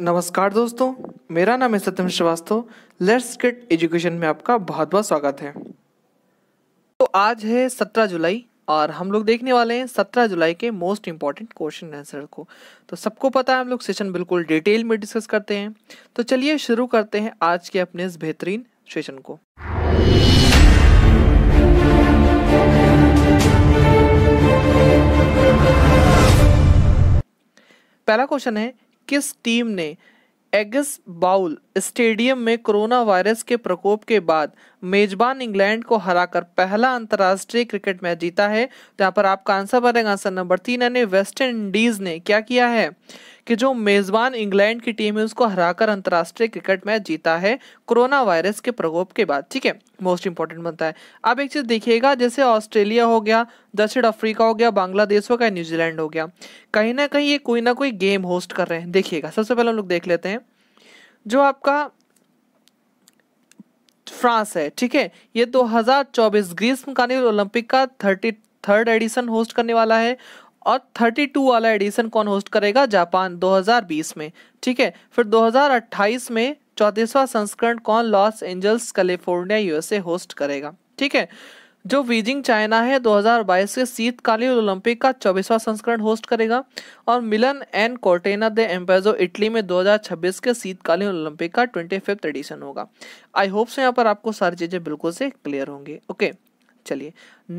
नमस्कार दोस्तों मेरा नाम है Satyam Srivastava let's get education में आपका बहुत बहुत स्वागत है तो आज है 17 जुलाई और हम लोग देखने वाले हैं 17 जुलाई के मोस्ट इंपॉर्टेंट क्वेश्चन आंसर को तो सबको पता है हम लोग सेशन बिल्कुल डिटेल में डिस्कस करते हैं तो चलिए शुरू करते हैं आज के अपने इस बेहतरीन सेशन को पहला क्वेश्चन है किस टीम ने एगस बाउल स्टेडियम में कोरोना वायरस के प्रकोप के बाद मेजबान इंग्लैंड को हराकर पहला अंतर्राष्ट्रीय क्रिकेट मैच जीता है तो यहाँ पर आपका आंसर बनेगा आंसर नंबर तीन यानी वेस्ट इंडीज ने क्या किया है कि जो मेज़बान इंग्लैंड की टीम है उसको हराकर अंतर्राष्ट्रीय क्रिकेट मैच जीता है कोरोना वायरस के प्रकोप के बाद ठीक है मोस्ट इंपॉर्टेंट बनता है अब एक चीज़ देखिएगा जैसे ऑस्ट्रेलिया हो गया दक्षिण अफ्रीका हो गया बांग्लादेश हो गया न्यूजीलैंड हो गया कहीं ना कहीं ये कोई ना कोई गेम होस्ट कर रहे हैं देखिएगा सबसे पहले हम लोग देख लेते हैं जो आपका फ्रांस है ठीक है ये दो 2024 ग्रीष्मकालीन ओलंपिक का थर्टी थर्ड एडिशन होस्ट करने वाला है और 32 वाला एडिशन कौन होस्ट करेगा जापान 2020 में ठीक है फिर 2028 में चौतीसवा संस्करण कौन Los Angeles California USA host करेगा ठीक है जो बीजिंग चाइना है 2022 के शीतकालीन ओलंपिक का चौबीसवां संस्करण होस्ट करेगा और मिलन एंड कोर्टेना दे एम्पेजो इटली में 2026 के शीतकालीन ओलंपिक का ट्वेंटी एडिशन होगा आई होप से यहाँ पर आपको सारी चीज़ें बिल्कुल से क्लियर होंगी ओके okay. चलिए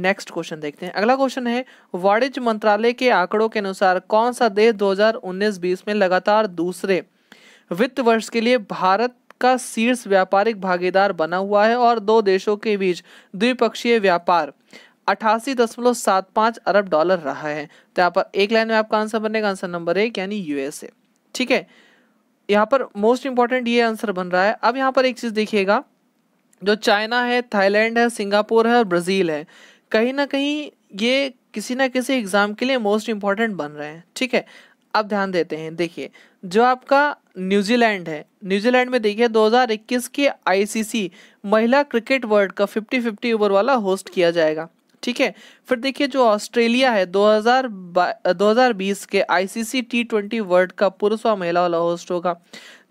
नेक्स्ट क्वेश्चन देखते हैं अगला क्वेश्चन है वाणिज्य मंत्रालय के आंकड़ों के अनुसार कौन सा देश 2019-20 में लगातार दूसरे वित्त वर्ष के लिए भारत का शीर्ष व्यापारिक भागीदार बना हुआ है और दो देशों के बीच द्विपक्षीय व्यापार अठासी दशमलव सात पाँच अरब डॉलर रहा है तो यहाँ पर एक लाइन में आपका आंसर बनेगा आंसर नंबर एक यानी यूएसए ठीक है यहाँ पर मोस्ट इंपॉर्टेंट ये आंसर बन रहा है अब यहाँ पर एक चीज़ देखिएगा जो चाइना है थाईलैंड है सिंगापुर है और ब्राज़ील है कहीं ना कहीं ये किसी ना किसी एग्ज़ाम के लिए मोस्ट इम्पॉर्टेंट बन रहे हैं ठीक है अब ध्यान देते हैं देखिए जो आपका न्यूजीलैंड है न्यूजीलैंड में देखिए 2021 के आईसीसी महिला क्रिकेट वर्ल्ड कप 50-50 ओवर वाला होस्ट किया जाएगा ठीक है फिर देखिए जो ऑस्ट्रेलिया है 2000 2020 के ICC T twenty world cup पुरुष व महिला वाला होस्ट होगा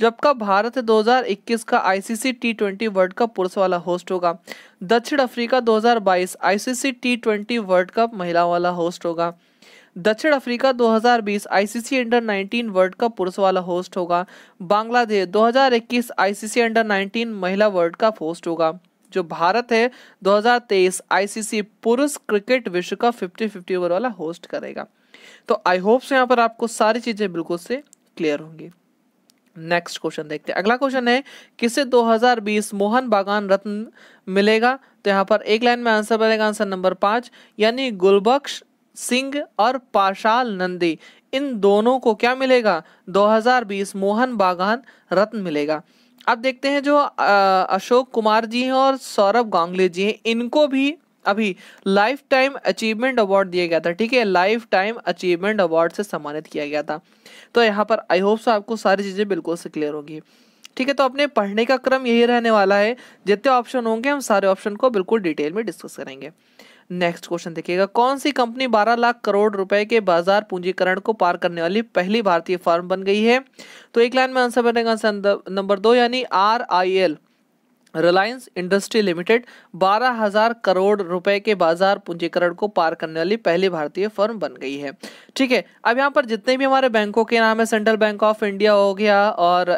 जबकि भारत है 2021 का ICC T twenty world cup पुरुष वाला होस्ट होगा दक्षिण Africa 2022 ICC T twenty world cup महिला वाला होस्ट होगा दक्षिण Africa 2020 ICC under 19 world cup पुरुष वाला होस्ट होगा बांग्लादेश 2021 आईसीसी अंडर 19 महिला वर्ल्ड कप होस्ट होगा जो भारत है 2023 आईसीसी पुरुष क्रिकेट विश्व कप फिफ्टी फिफ्टी ओवर वाला होस्ट करेगा तो आई होप से यहाँ पर आपको सारी चीजें बिल्कुल से क्लियर होंगी नेक्स्ट क्वेश्चन देखते हैं अगला क्वेश्चन है किसे 2020 मोहन बागान रत्न मिलेगा तो यहाँ पर एक लाइन में आंसर बनेगा आंसर नंबर पांच यानी गुलबख्श सिंह और पाशाल नंदी इन दोनों को क्या मिलेगा 2020 मोहन बागान रत्न मिलेगा अब देखते हैं जो अशोक कुमार जी हैं और सौरभ गांगले जी हैं इनको भी अभी लाइफ टाइम अचीवमेंट अवार्ड दिया गया था ठीक है लाइफ टाइम अचीवमेंट अवार्ड से सम्मानित किया गया था तो यहाँ पर आई होप सो आपको सारी चीज़ें बिल्कुल से क्लियर होगी ठीक है तो अपने पढ़ने का क्रम यही रहने वाला है जितने ऑप्शन होंगे हम सारे ऑप्शन को बिल्कुल डिटेल में डिस्कस करेंगे नेक्स्ट क्वेश्चन देखिएगा कौन सी कंपनी 12 लाख करोड़ रुपए के बाजार पूंजीकरण को पार करने वाली पहली भारतीय फर्म बन गई है तो एक लाइन में आंसर बनेगा नंबर दो यानी R I L Reliance industry limited 12,000 crore रुपए के बाजार पूंजीकरण को पार करने वाली पहली भारतीय फर्म बन गई है ठीक है अब यहाँ पर जितने भी हमारे बैंकों के नाम है सेंट्रल बैंक ऑफ इंडिया हो गया और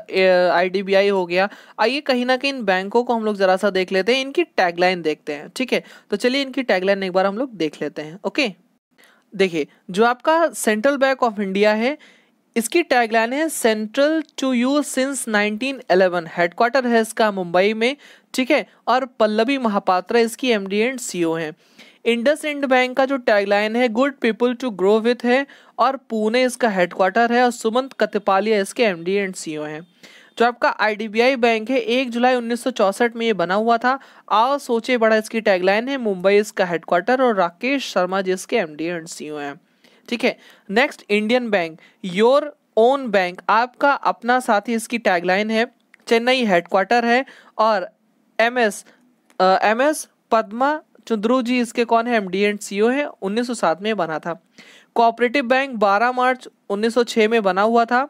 आईडीबीआई हो गया आइए कहीं ना कहीं इन बैंकों को हम लोग जरा सा देख लेते हैं इनकी टैगलाइन देखते हैं ठीक है तो चलिए इनकी टैगलाइन एक बार हम लोग देख लेते हैं ओके देखिए जो आपका सेंट्रल बैंक ऑफ इंडिया है इसकी टैगलाइन है central to you since 1911 headquarter है इसका मुंबई में ठीक है और पल्लवी महापात्रा इसकी M D and C O है इंडस इंड बैंक का जो टैगलाइन है good people to grow with है और पुणे इसका हेडक्वार्टर है और सुमंत कथिपालिया इसके M D and C O है जो आपका आई बैंक है एक जुलाई 1964 में ये बना हुआ था आओ सोचे बड़ा इसकी टैगलाइन है मुंबई इसका हेडक्वार्टर और राकेश शर्मा जी इसके M D and C O है ठीक है next Indian bank your own bank आपका अपना साथ ही इसकी टैगलाइन है चेन्नई हेडक्वार्टर है और M S M S Padma Chandru ji इसके कौन है M D and C O है सात में बना था कोऑपरेटिव बैंक 12 मार्च 1906 में बना हुआ था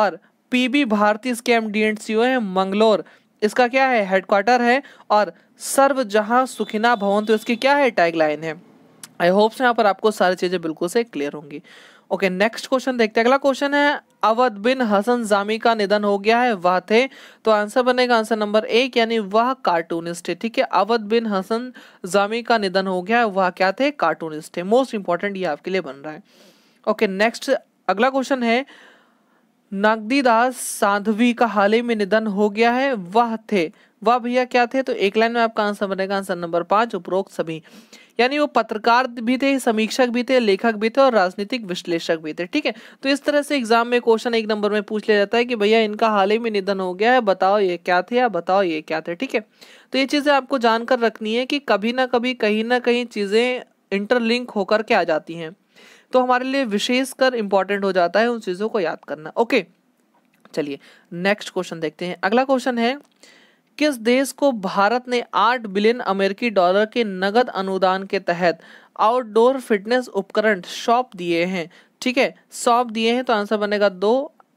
और पीबी भारती इसके M D and C O है मंगलोर इसका क्या है हेडक्वार्टर है और जहां सुखिना भवन तो इसकी क्या है टैगलाइन है आई होप्स यहाँ पर आपको सारी चीज़ें बिल्कुल से क्लियर होंगी ओके नेक्स्ट क्वेश्चन देखते हैं अगला क्वेश्चन है अवध बिन हसन जामी का निधन हो गया है वह थे तो आंसर बनेगा आंसर नंबर एक यानी वह कार्टूनिस्ट है ठीक है अवध बिन हसन जामी का निधन हो गया है वह क्या थे कार्टूनिस्ट है मोस्ट इंपॉर्टेंट ये आपके लिए बन रहा है ओके okay, नेक्स्ट अगला क्वेश्चन है नागदी दास साधवी का हाल ही में निधन हो गया है वह थे वह भैया क्या थे तो एक लाइन में आपका आंसर बनेगा आंसर नंबर पांच उपरोक्त सभी यानी वो पत्रकार भी थे समीक्षक भी थे लेखक भी थे और राजनीतिक विश्लेषक भी थे ठीक है तो इस तरह से एग्जाम में क्वेश्चन एक नंबर में पूछ लिया जाता है कि भैया इनका हाल ही में निधन हो गया है बताओ ये क्या थे या बताओ ये क्या थे ठीक है तो ये चीजें आपको जानकर रखनी है कि कभी ना कभी कहीं ना कहीं चीजें इंटरलिंक होकर के आ जाती हैं तो हमारे लिए विशेषकर इंपॉर्टेंट हो जाता है उन चीज़ों को याद करना ओके चलिए नेक्स्ट क्वेश्चन देखते हैं अगला क्वेश्चन है किस देश को भारत ने आठ बिलियन अमेरिकी डॉलर के नगद अनुदान के तहत आउटडोर फिटनेस उपकरण शॉप दिए हैं ठीक है शॉप दिए हैं तो आंसर बनेगा दो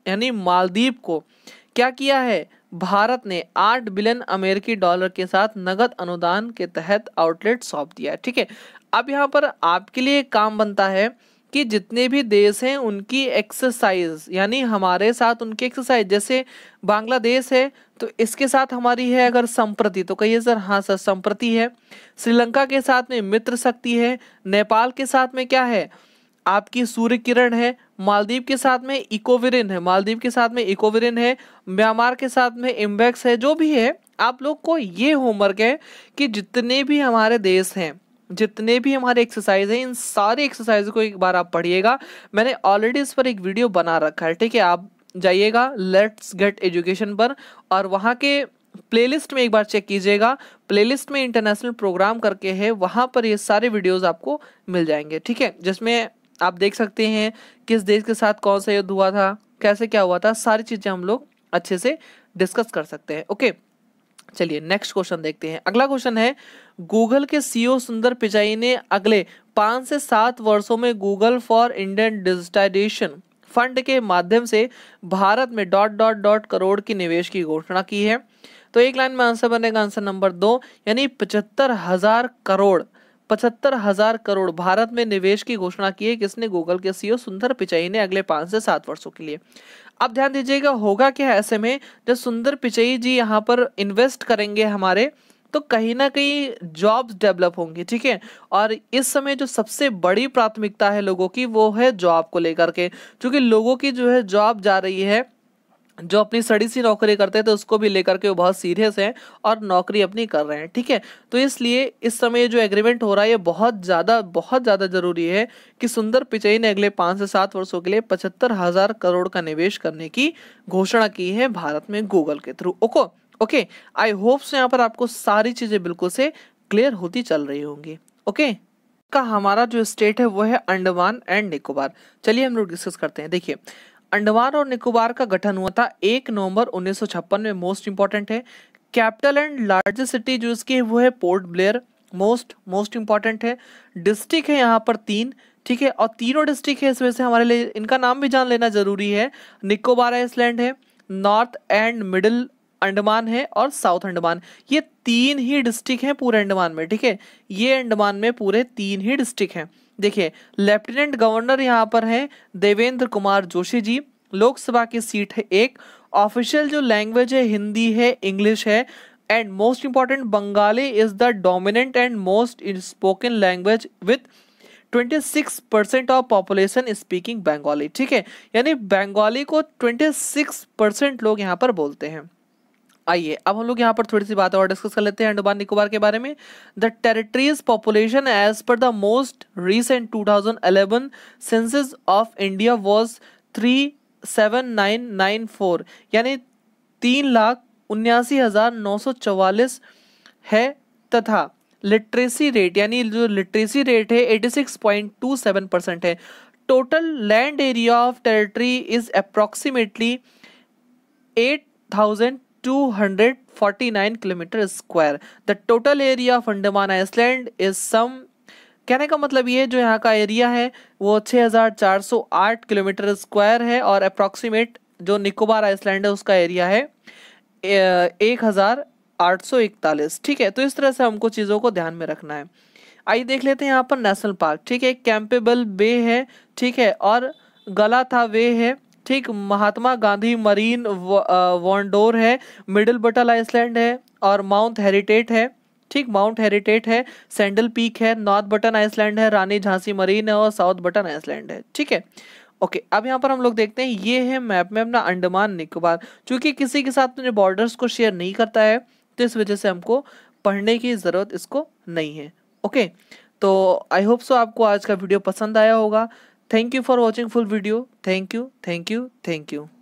यानी मालदीप को क्या किया है भारत ने आठ बिलियन अमेरिकी डॉलर के साथ नगद अनुदान के तहत आउटलेट सौंप दिया है ठीक है अब यहाँ पर आपके लिए काम बनता है कि जितने भी देश हैं उनकी एक्सरसाइज यानी हमारे साथ उनकी एक्सरसाइज जैसे बांग्लादेश है तो इसके साथ हमारी है अगर संप्रति तो कहिए सर हाँ सर संप्रति है श्रीलंका के साथ में मित्र शक्ति है नेपाल के साथ में क्या है आपकी सूर्य किरण है मालदीव के साथ में इकोविरिन है मालदीव के साथ में इकोविरिन है म्यांमार के साथ में इम्बेक्स है जो भी है आप लोग को ये होमवर्क है कि जितने भी हमारे देश हैं जितने भी हमारे एक्सरसाइज हैं इन सारे एक्सरसाइज को एक बार आप पढ़िएगा मैंने ऑलरेडी इस पर एक वीडियो बना रखा है ठीक है आप जाइएगा लेट्स गेट एजुकेशन पर और वहाँ के प्लेलिस्ट में एक बार चेक कीजिएगा प्लेलिस्ट में इंटरनेशनल प्रोग्राम करके है वहाँ पर ये सारे वीडियोस आपको मिल जाएंगे ठीक है जिसमें आप देख सकते हैं किस देश के साथ कौन सा युद्ध हुआ था कैसे क्या हुआ था सारी चीज़ें हम लोग अच्छे से डिस्कस कर सकते हैं ओके चलिए नेक्स्ट क्वेश्चन देखते हैं अगला क्वेश्चन है गूगल के सीईओ e सुंदर पिचाई ने अगले पांच से सात वर्षों में Google for Indian digitization fund के माध्यम से भारत में डॉट डॉट डॉट करोड़ की निवेश की घोषणा की है तो एक लाइन में आंसर बनेगा आंसर नंबर दो यानी पचहत्तर हजार करोड़ पचहत्तर हजार करोड़ भारत में निवेश की घोषणा की है किसने गूगल के सीईओ e सुंदर पिचाई ने अगले पांच से सात वर्षों के लिए अब ध्यान दीजिएगा होगा क्या ऐसे में जब सुंदर पिचई जी यहाँ पर इन्वेस्ट करेंगे हमारे तो कहीं ना कहीं जॉब्स डेवलप होंगे ठीक है और इस समय जो सबसे बड़ी प्राथमिकता है लोगों की वो है जॉब को लेकर के क्योंकि लोगों की जो है जॉब जा रही है जो अपनी सड़ी सी नौकरी करते थे तो उसको भी लेकर के वो बहुत सीरियस हैं और नौकरी अपनी कर रहे हैं ठीक है तो इसलिए इस समय जो एग्रीमेंट हो रहा है ये बहुत ज़्यादा बहुत ज़्यादा ज़रूरी है कि सुंदर पिचई ने अगले पाँच से सात वर्षों के लिए पचहत्तर हज़ार करोड़ का निवेश करने की घोषणा की है भारत में गूगल के थ्रू ओको ओके आई होप से यहाँ पर आपको सारी चीज़ें बिल्कुल से क्लियर होती चल रही होंगी ओके का हमारा जो स्टेट है वो है अंडमान एंड निकोबार चलिए हम लोग डिस्कस करते हैं देखिए अंडमान और निकोबार का गठन हुआ था एक नवंबर 1956 में मोस्ट इंपॉर्टेंट है कैपिटल एंड लार्जेस्ट सिटी जो इसकी है वो है Port Blair most most important है डिस्ट्रिक्ट है यहाँ पर तीन ठीक है और तीनों डिस्ट्रिक्ट है इसमें से हमारे लिए इनका नाम भी जान लेना जरूरी है निकोबार आइसलैंड है नॉर्थ एंड मिडिल अंडमान है और साउथ अंडमान ये तीन ही डिस्ट्रिक्ट हैं पूरे अंडमान में ठीक है ये अंडमान में पूरे तीन ही डिस्ट्रिक्ट हैं देखिए लेफ्टिनेंट गवर्नर यहाँ पर हैं देवेंद्र कुमार जोशी जी लोकसभा की सीट है एक ऑफिशियल जो लैंग्वेज है हिंदी है इंग्लिश है and most important Bengali is the dominant and most spoken language with 26 percent of population speaking Bengali ठीक है यानी बंगाली को 26 परसेंट लोग यहाँ पर बोलते हैं आइए अब हम लोग यहाँ पर थोड़ी सी बात और डिस्कस कर लेते हैं अंडमान निकोबार के बारे में the territories population as per the most recent 2011 census of India was three seven nine nine four यानी तीन लाख उन्यासी हज़ार नौ सौ चवालीस है तथा लिटरेसी रेट यानी जो लिटरेसी रेट है eighty six point two seven percent है total land area of territory is approximately eight thousand 249 kilometre square the total area of Andaman island is some कहने का मतलब ये जो यहाँ का एरिया है वो 6408 किलोमीटर स्क्वायर है और अप्रॉक्सीमेट जो निकोबार आइसलैंड है उसका एरिया है एक हज़ार आठ सौ इकतालीस ठीक है तो इस तरह से हमको चीज़ों को ध्यान में रखना है आइए देख लेते हैं यहाँ पर नेशनल पार्क ठीक है कैंपेबल बे है ठीक है और गला था वे है ठीक महात्मा गांधी मरीन वॉन्डोर है मिडिल बटल आइसलैंड है और माउंट हेरिटेट है ठीक माउंट हेरिटेट है सैंडल पीक है नॉर्थ बटन आइसलैंड है रानी झांसी मरीन है और साउथ बटन आइसलैंड है ठीक है ओके okay, अब यहाँ पर हम लोग देखते हैं ये है मैप में अपना अंडमान निकोबार चूंकि किसी के साथ अपने बॉर्डर्स को शेयर नहीं करता है तो इस वजह से हमको पढ़ने की ज़रूरत इसको नहीं है ओके okay, तो आई होप सो आपको आज का वीडियो पसंद आया होगा Thank you for watching full video. Thank you. Thank you. Thank you.